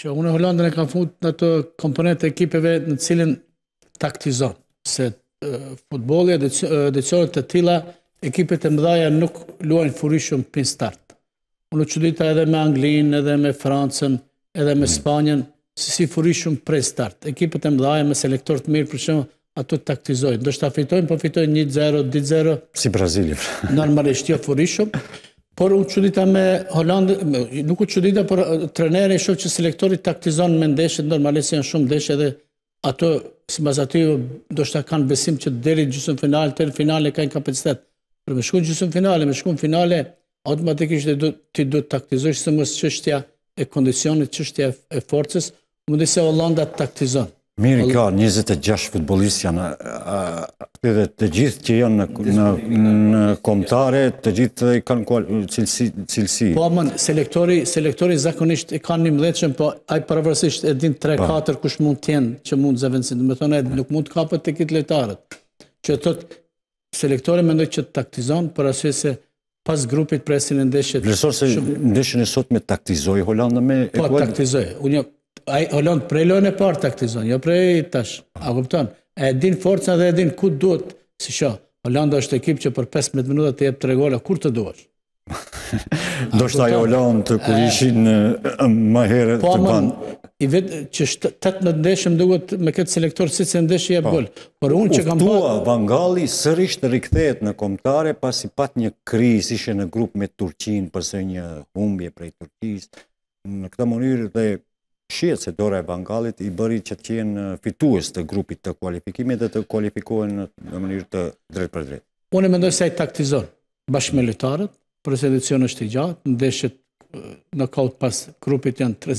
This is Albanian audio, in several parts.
që unë e Hollandën e kam fut në të komponente ekipeve në cilin taktizon, se futbolja dhe cionët të tila ekipe të mëdhaja nuk luajnë furishëm për start. Unë që dita edhe me Anglinë, edhe me Francën, edhe me mm. Spanjen, si si furishëm për start. Ekipe të mëdhaja me selektor të mirë për shumë, ato të taktizojnë. Do ta fitojnë, po fitojnë 1-0, 2-0. Si Brazili. Pra. Normalisht jo furishëm. Por u qëdita me Hollandë, nuk u qëdita, por trenere i shumë që selektorit taktizon me ndeshët, normalisë janë shumë ndeshët dhe ato, si mas aty, do shta kanë besim që deri gjusën finale, tërë finale ka kapacitet. Për me shku në gjusën finale, me shku në finale, automatikisht ti du të taktizosh, se mësë qështja e kondicionit, qështja e forcës, mundi se Hollanda taktizon. Mirë ka, 26 futbolistë janë edhe të gjithë që janë në, në, komtare, të gjithë dhe i kanë cilësi, cilësi. Po, amën, selektori, selektori zakonisht i kanë një mleqen, po ajë përëvërësisht e din 3-4 po. kush mund tjenë që mund zëvendësin, dhe me thonë e nuk mund kapët të kitë lejtarët. Që të të selektori mendoj që të taktizon, për asyë se pas grupit presin e ndeshjet... Vlesor se ndeshën e sot me taktizoj Hollanda me... Po, taktizoj. Unë jo, Ai Holland prej lojën e parë taktizon, jo prej tash. A kupton? e din forca dhe e din ku duhet, si shë, Holanda është ekip që për 15 minuta të jep tre gola, kur të duash. Do shta i Holanda të kur ishin më herë po, të ban... I vetë që 18 ndeshëm duhet me këtë selektor si se ndeshë jep po. gol. Por unë që kam pa... Uftua, Vangali të rikthehet në komtare pas i pat një kriz, ishe në grup me Turqinë, përse një humbje prej Turqisë Në këta mënyrë dhe shqetë se Dora e Bangalit i bëri që të qenë uh, fitues të grupit të kualifikimit dhe të kualifikohen në mënyrë të drejt për drejt? Unë e mendoj se ai taktizon bashkë me lojtarët, për është i gjatë, në uh, në kaut pas grupit janë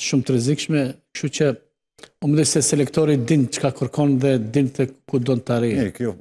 shumë të rrezikshme, kështu që unë mendoj se selektorit din që ka kërkon dhe din të ku do në të arrije.